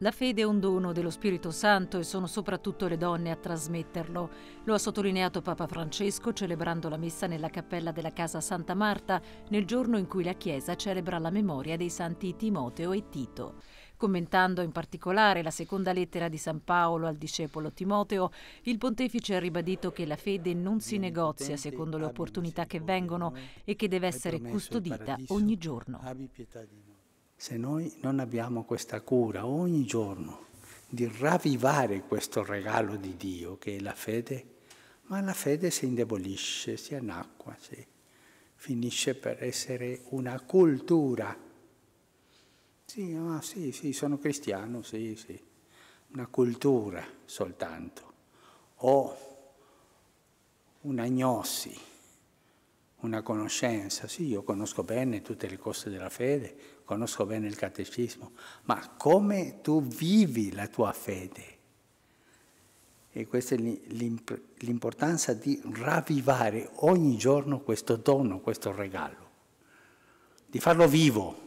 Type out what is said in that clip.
La fede è un dono dello Spirito Santo e sono soprattutto le donne a trasmetterlo. Lo ha sottolineato Papa Francesco celebrando la messa nella cappella della Casa Santa Marta nel giorno in cui la Chiesa celebra la memoria dei santi Timoteo e Tito. Commentando in particolare la seconda lettera di San Paolo al discepolo Timoteo, il pontefice ha ribadito che la fede non si negozia secondo le opportunità che vengono e che deve essere custodita ogni giorno se noi non abbiamo questa cura ogni giorno di ravvivare questo regalo di Dio che è la fede, ma la fede si indebolisce, si anacqua, si finisce per essere una cultura. Sì, ah, sì, sì, sono cristiano, sì, sì, una cultura soltanto, o una gnosi una conoscenza. Sì, io conosco bene tutte le cose della fede, conosco bene il catecismo, ma come tu vivi la tua fede? E questa è l'importanza di ravvivare ogni giorno questo dono, questo regalo, di farlo vivo.